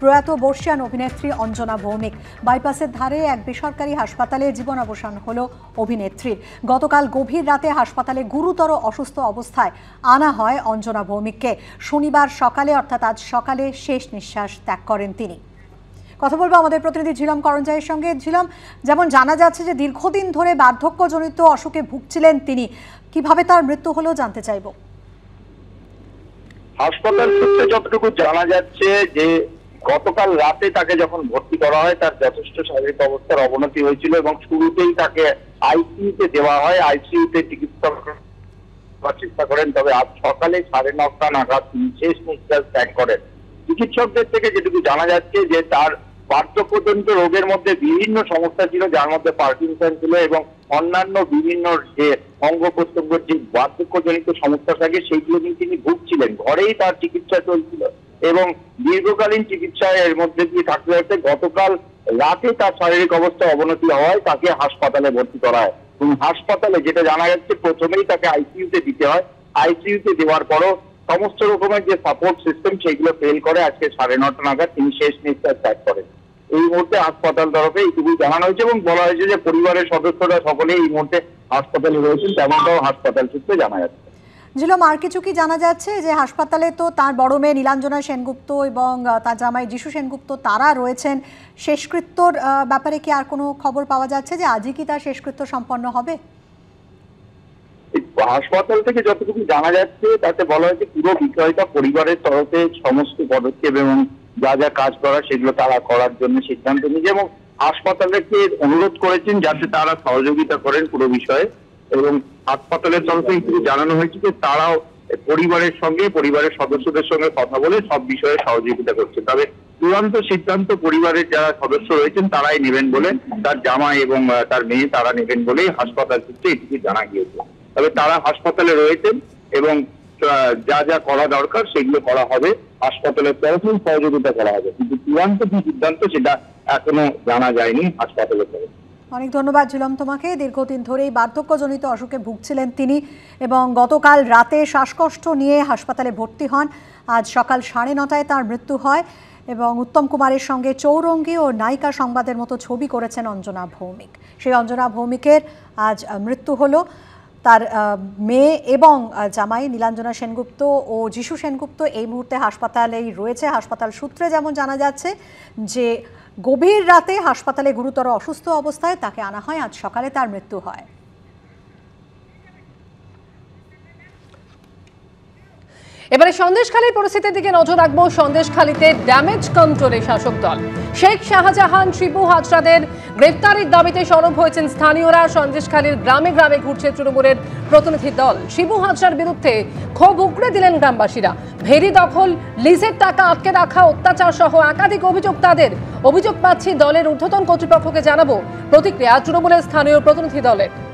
প্রয়াত বর্ষিয়ান অভিনেত্রী অঞ্জনা ভৌমিক বাইপাসের ধারে এক বেসরকারি হাসপাতালে জীবনাবসান হল অভিনেত্রীর গতকাল গভীর রাতে হাসপাতালে গুরুতর অসুস্থ অবস্থায় আনা হয় অঞ্জনা ভৌমিককে শনিবার সকালে অর্থাৎ আজ সকালে শেষ নিঃশ্বাস ত্যাগ করেন তিনি কথা বলবো আমাদের প্রতিনিধি ঝিলম করঞ্জাইয়ের সঙ্গে ঝিলম যেমন জানা যাচ্ছে যে দীর্ঘদিন ধরে বার্ধক্যজনিত অসুখে ভুগছিলেন তিনি কিভাবে তার মৃত্যু হলো জানতে চাইব হাসপাতাল সূত্রে যতটুকু জানা যাচ্ছে যে গতকাল রাতে তাকে যখন ভর্তি করা হয় তার যথেষ্ট শারীরিক অবস্থার অবনতি হয়েছিল এবং শুরুতেই তাকে আইসিইউতে দেওয়া হয় আইসিইউতে চিকিৎসক চেষ্টা করেন তবে আজ সকালে সাড়ে নটা নাগাদ তিনি শেষ নিঃশ্বাস ত্যাগ করেন চিকিৎসকদের থেকে যেটুকু জানা যাচ্ছে যে তার বার্ধক্যজনিত রোগের মধ্যে বিভিন্ন সমস্যা ছিল যার মধ্যে পার্কিংসন ছিল এবং অন্যান্য বিভিন্ন যে অঙ্গ প্রত্যঙ্গ যে বার্ধক্যজনিত সমস্যা থাকে সেইগুলো নিয়ে তিনি ভুগছিলেন ঘরেই তার চিকিৎসা চলছিল এবং দীর্ঘকালীন চিকিৎসায় এর মধ্যে দিয়ে থাকতে থাকতে গতকাল রাতে তার শারীরিক অবস্থা অবনতি হওয়ায় তাকে হাসপাতালে ভর্তি করা হয় এবং হাসপাতালে যেটা জানা যাচ্ছে প্রথমেই তাকে আইসিইউতে দিতে হয় আইসিইউতে দেওয়ার পরও সমস্ত রকমের যে সাপোর্ট সিস্টেম সেইগুলো ফেল করে আজকে সাড়ে নটা নাগাদ তিনি শেষ নিঃশ্বাস ত্যাগ করেন এই মুহূর্তে হাসপাতাল তরফে এইটুকুই জানানো হয়েছে এবং বলা হয়েছে যে পরিবারের সদস্যরা সকলেই এই মুহূর্তে হাসপাতালে রয়েছেন তেমনটাও হাসপাতাল সূত্রে জানা যাচ্ছে ঝিল কি জানা যাচ্ছে যে হাসপাতালে তো তার বড় মেয়ে নীলাঞ্জনা সেনগুপ্ত এবং তার জামাই যিশু সেনগুপ্ত তারা রয়েছেন শেষকৃত্যর ব্যাপারে কি আর কোনো খবর পাওয়া যাচ্ছে যে আজই কি তার শেষকৃত্য সম্পন্ন হবে হাসপাতাল থেকে যতটুকু জানা যাচ্ছে তাতে বলা হয়েছে পুরো বিষয়টা পরিবারের তরফে সমস্ত পদক্ষেপ এবং যা যা কাজ করা সেগুলো তারা করার জন্য সিদ্ধান্ত নিয়েছে এবং হাসপাতালকে অনুরোধ করেছেন যাতে তারা সহযোগিতা করেন পুরো বিষয়ে এবং হাসপাতালের তরফ থেকে জানানো হয়েছে যে তারাও পরিবারের সঙ্গে পরিবারের সদস্যদের সঙ্গে কথা বলে সব বিষয়ে সহযোগিতা করছে তবে চূড়ান্ত সিদ্ধান্ত পরিবারের যারা সদস্য রয়েছেন তারাই নেবেন বলে তার জামাই এবং তার মেয়ে তারা নেবেন বলেই হাসপাতাল সূত্রে এটিকে জানা গিয়েছে তবে তারা হাসপাতালে রয়েছেন এবং যা যা করা দরকার সেগুলো করা হবে হাসপাতালের তরফেই সহযোগিতা করা হবে কিন্তু চূড়ান্ত কি সিদ্ধান্ত সেটা এখনো জানা যায়নি হাসপাতালের তরফে অনেক ধন্যবাদ ঝুলম তোমাকে দীর্ঘদিন ধরেই বার্ধক্যজনিত অসুখে ভুগছিলেন তিনি এবং গতকাল রাতে শ্বাসকষ্ট নিয়ে হাসপাতালে ভর্তি হন আজ সকাল সাড়ে নটায় তার মৃত্যু হয় এবং উত্তম কুমারের সঙ্গে চৌরঙ্গী ও নায়িকা সংবাদের মতো ছবি করেছেন অঞ্জনা ভৌমিক সেই অঞ্জনা ভৌমিকের আজ মৃত্যু হলো তার মেয়ে এবং জামাই নীলাঞ্জনা সেনগুপ্ত ও যিশু সেনগুপ্ত এই মুহূর্তে হাসপাতালেই রয়েছে হাসপাতাল সূত্রে যেমন জানা যাচ্ছে যে গভীর রাতে হাসপাতালে গুরুতর অসুস্থ অবস্থায় তাকে আনা হয় আজ সকালে তার মৃত্যু হয় এবারে সন্দেশখালীর পরিস্থিতির দিকে নজর রাখবো সন্দেশখালীতে ড্যামেজ কন্ট্রোলে শাসক দল শেখ শাহজাহান শিবু হাজরাদের গ্রেপ্তারের দাবিতে সরব হয়েছেন স্থানীয়রা সন্দেশখালীর গ্রামে গ্রামে ঘুরছে তৃণমূলের প্রতিনিধি দল শিবু হাজরার বিরুদ্ধে ক্ষোভ উগড়ে দিলেন গ্রামবাসীরা ভেরি দখল লিজের টাকা আটকে রাখা অত্যাচার সহ একাধিক অভিযোগ তাদের অভিযোগ পাচ্ছি দলের ঊর্ধ্বতন কর্তৃপক্ষকে জানাবো প্রতিক্রিয়া তৃণমূলের স্থানীয় প্রতিনিধি দলের